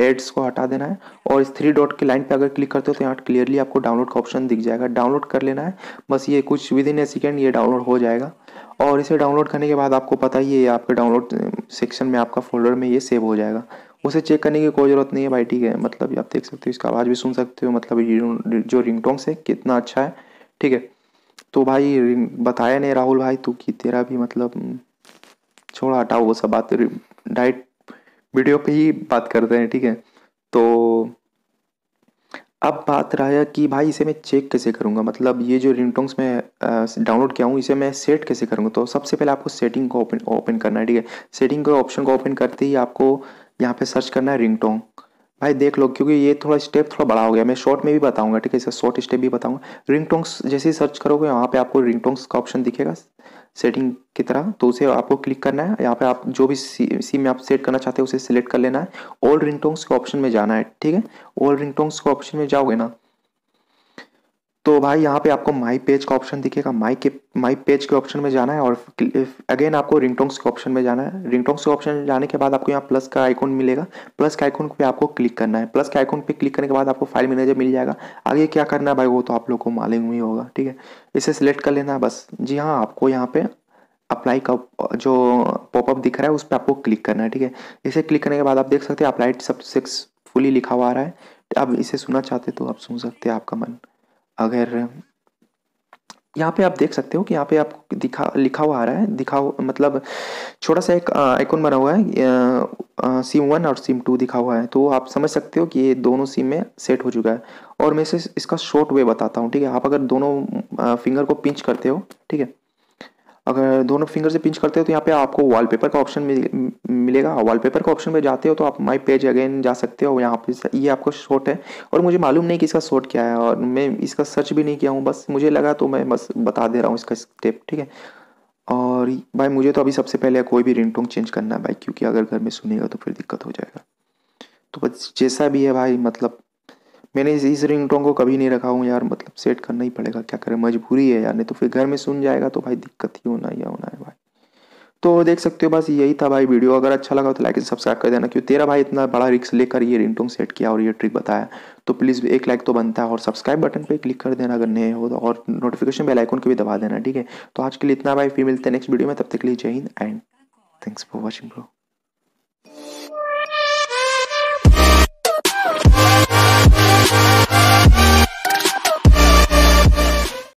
ads को हटा देना है और इस थ्री डॉट की लाइन पे अगर क्लिक करते हो तो यहाँ क्लियरली आपको डाउनलोड का ऑप्शन दिख जाएगा डाउनलोड कर लेना है बस ये कुछ विद इन ए सेकेंड ये डाउनलोड हो जाएगा और इसे डाउनलोड करने के बाद आपको पता ही है आपके डाउनलोड सेक्शन में आपका फोल्डर में ये सेव हो जाएगा उसे चेक करने की कोई ज़रूरत नहीं है भाई ठीक है मतलब आप देख सकते हो इसका आवाज़ भी सुन सकते हो मतलब जो रिंगटोंग से कितना अच्छा है ठीक है तो भाई बताया नहीं राहुल भाई तू कि तेरा भी मतलब छोड़ा हटाओ वो सब बात डाइट वीडियो पे ही बात करते हैं ठीक है तो अब बात रहा कि भाई इसे मैं चेक कैसे करूँगा मतलब ये जो रिंगटोंग्स मैं डाउनलोड किया हूँ इसे मैं सेट कैसे करूँगा तो सबसे पहले आपको सेटिंग को ओपन ओपन करना है ठीक है सेटिंग के ऑप्शन को ओपन करते ही आपको यहाँ पे सर्च करना है रिंगटोंग भाई देख लो क्योंकि ये थोड़ा स्टेप थोड़ा बड़ा हो गया मैं शॉर्ट में भी बताऊँगा ठीक है इसका शॉर्ट स्टेप भी बताऊंगा रिंगटोंग्स जैसे ही सर्च करोगे वहाँ पर आपको रिंगटोंग्स का ऑप्शन दिखेगा सेटिंग की तरह तो उसे आपको क्लिक करना है यहाँ पे आप जो भी सी, सी में आप सेट करना चाहते हैं उसे सिलेक्ट कर लेना है ऑल रिंगटोंग्स के ऑप्शन में जाना है ठीक है ऑल रिंगटोंग्स के ऑप्शन में जाओगे ना तो भाई यहाँ पे आपको माई पेज का ऑप्शन दिखेगा माई के माई पेज के ऑप्शन में जाना है और अगेन आपको रिंगटोंग्स के ऑप्शन में जाना है रिंगटोंग्स के ऑप्शन में जाने के बाद आपको यहाँ प्लस का आइकॉन मिलेगा प्लस के आइकॉन पे आपको क्लिक करना है प्लस के आइकॉन पे क्लिक करने के बाद आपको फाइल मैनेजर मिल जाएगा आगे क्या करना है भाई वो तो आप लोग को मालूम ही होगा ठीक है इसे सिलेक्ट कर लेना है बस जी हाँ आपको यहाँ पे अप्लाई का जो पॉपअप दिख रहा है उस पर आपको क्लिक करना है ठीक है इसे क्लिक करने के बाद आप देख सकते हैं अप्लाइड फुली लिखा हुआ आ रहा है आप इसे सुनना चाहते तो आप सुन सकते हैं आपका मन अगर यहाँ पे आप देख सकते हो कि यहाँ पे आपको दिखा लिखा हुआ आ रहा है दिखा मतलब छोटा सा एक आइकोन बना हुआ है सिम वन और सिम टू दिखा हुआ है तो आप समझ सकते हो कि ये दोनों सिम में सेट हो चुका है और मैं इसे इसका शॉर्ट वे बताता हूँ ठीक है आप अगर दोनों फिंगर को पिंच करते हो ठीक है अगर दोनों फिंगर से पिंच करते हो तो यहाँ पे आपको वॉलपेपर का ऑप्शन मिल, मिलेगा वॉलपेपर का ऑप्शन पे जाते हो तो आप माई पेज अगेन जा सकते हो यहाँ पे ये आपको शॉर्ट है और मुझे मालूम नहीं कि इसका शॉर्ट क्या है और मैं इसका सर्च भी नहीं किया हूँ बस मुझे लगा तो मैं बस बता दे रहा हूँ इसका स्टेप ठीक है और भाई मुझे तो अभी सबसे पहले कोई भी रिंग चेंज करना है भाई क्योंकि अगर घर में सुनेगा तो फिर दिक्कत हो जाएगा तो बस जैसा भी है भाई मतलब मैंने इस इस रिंग टोन को कभी नहीं रखा हूँ यार मतलब सेट करना ही पड़ेगा क्या करें मजबूरी है यार नहीं तो फिर घर में सुन जाएगा तो भाई दिक्कत ही होना ही होना है भाई तो देख सकते हो बस यही था भाई वीडियो अगर अच्छा लगा तो लाइक एंड सब्सक्राइब कर देना क्यों तेरा भाई इतना बड़ा रिक्स लेकर ये रिंगटोन सेट किया और ये ट्रिक बताया तो प्लीज़ एक लाइक तो बनता है और सब्सक्राइब बटन पर क्लिक कर देना अगर नए हो तो और नोटिफिकेशन बेल आइकन को भी दबा देना ठीक है तो आज के लिए इतना भाई फिर मिलते हैं नेक्स्ट वीडियो में तब तक के लिए जय Hind and thanks for watching bro